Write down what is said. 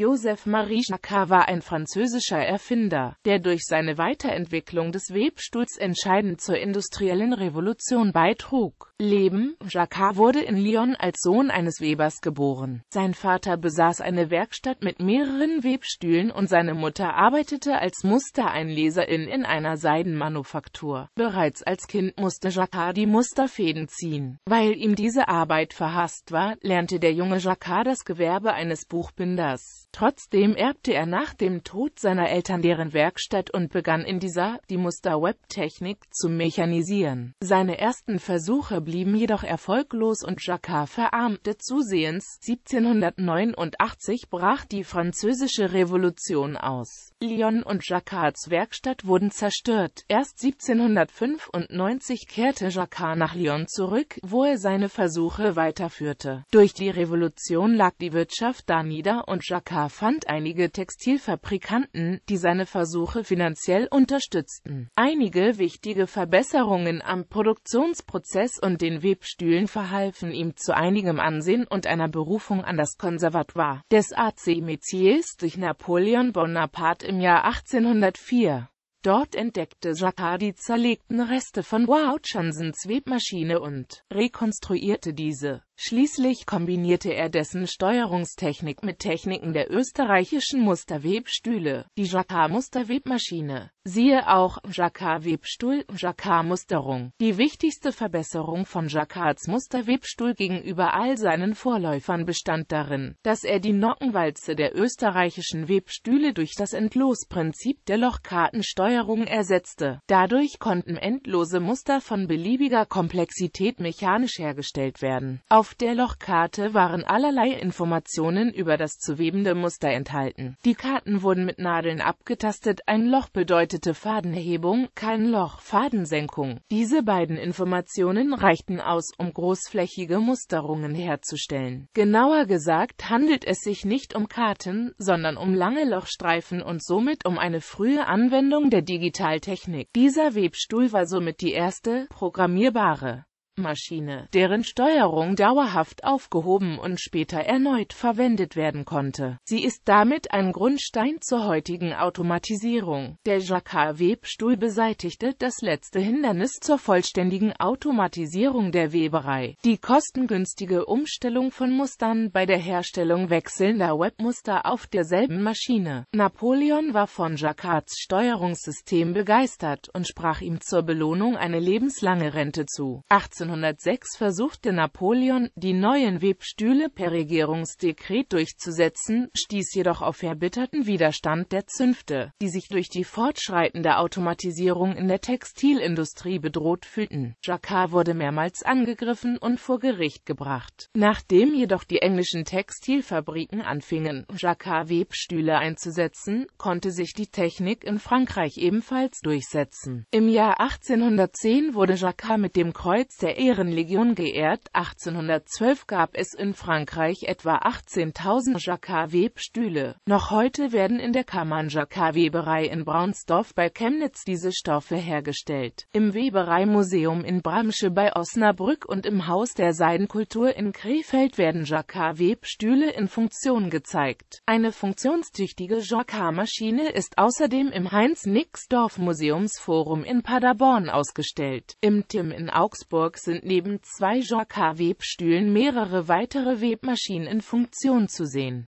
Joseph Marie Schnacker war ein französischer Erfinder, der durch seine Weiterentwicklung des Webstuhls entscheidend zur industriellen Revolution beitrug Leben. Jacquard wurde in Lyon als Sohn eines Webers geboren. Sein Vater besaß eine Werkstatt mit mehreren Webstühlen und seine Mutter arbeitete als Mustereinleserin in einer Seidenmanufaktur. Bereits als Kind musste Jacquard die Musterfäden ziehen. Weil ihm diese Arbeit verhasst war, lernte der junge Jacquard das Gewerbe eines Buchbinders. Trotzdem erbte er nach dem Tod seiner Eltern deren Werkstatt und begann in dieser die muster technik zu mechanisieren. Seine ersten Versuche blieben jedoch erfolglos und Jacquard verarmte zusehends. 1789 brach die Französische Revolution aus. Lyon und Jacquards Werkstatt wurden zerstört. Erst 1795 kehrte Jacquard nach Lyon zurück, wo er seine Versuche weiterführte. Durch die Revolution lag die Wirtschaft da nieder und Jacquard fand einige Textilfabrikanten, die seine Versuche finanziell unterstützten. Einige wichtige Verbesserungen am Produktionsprozess und den Webstühlen verhalfen ihm zu einigem Ansehen und einer Berufung an das Konservatoire des AC Métiers durch Napoleon Bonaparte im Jahr 1804. Dort entdeckte Jacquard die zerlegten Reste von Wow Webmaschine und rekonstruierte diese. Schließlich kombinierte er dessen Steuerungstechnik mit Techniken der österreichischen Musterwebstühle, die Jacquard-Musterwebmaschine. Siehe auch Jacquard-Webstuhl, Jacquard-Musterung. Die wichtigste Verbesserung von Jacquards Musterwebstuhl gegenüber all seinen Vorläufern bestand darin, dass er die Nockenwalze der österreichischen Webstühle durch das Endlosprinzip der Lochkartensteuerung ersetzte. Dadurch konnten endlose Muster von beliebiger Komplexität mechanisch hergestellt werden. Auf auf der Lochkarte waren allerlei Informationen über das zu webende Muster enthalten. Die Karten wurden mit Nadeln abgetastet, ein Loch bedeutete Fadenhebung, kein Loch Fadensenkung. Diese beiden Informationen reichten aus, um großflächige Musterungen herzustellen. Genauer gesagt handelt es sich nicht um Karten, sondern um lange Lochstreifen und somit um eine frühe Anwendung der Digitaltechnik. Dieser Webstuhl war somit die erste, programmierbare Maschine, deren Steuerung dauerhaft aufgehoben und später erneut verwendet werden konnte. Sie ist damit ein Grundstein zur heutigen Automatisierung. Der Jacquard-Webstuhl beseitigte das letzte Hindernis zur vollständigen Automatisierung der Weberei. Die kostengünstige Umstellung von Mustern bei der Herstellung wechselnder Webmuster auf derselben Maschine. Napoleon war von Jacquards Steuerungssystem begeistert und sprach ihm zur Belohnung eine lebenslange Rente zu. 18 1906 versuchte Napoleon, die neuen Webstühle per Regierungsdekret durchzusetzen, stieß jedoch auf erbitterten Widerstand der Zünfte, die sich durch die fortschreitende Automatisierung in der Textilindustrie bedroht fühlten. Jacquard wurde mehrmals angegriffen und vor Gericht gebracht. Nachdem jedoch die englischen Textilfabriken anfingen, Jacquard Webstühle einzusetzen, konnte sich die Technik in Frankreich ebenfalls durchsetzen. Im Jahr 1810 wurde Jacquard mit dem Kreuz der Ehrenlegion geehrt. 1812 gab es in Frankreich etwa 18.000 Jacquard-Webstühle. Noch heute werden in der Kammern-Jacquard-Weberei in Braunsdorf bei Chemnitz diese Stoffe hergestellt. Im Webereimuseum in Bramsche bei Osnabrück und im Haus der Seidenkultur in Krefeld werden Jacquard-Webstühle in Funktion gezeigt. Eine funktionstüchtige Jacquard-Maschine ist außerdem im Heinz-Nixdorf-Museumsforum in Paderborn ausgestellt. Im TIM in Augsburg sind sind neben zwei jorka Webstühlen mehrere weitere Webmaschinen in Funktion zu sehen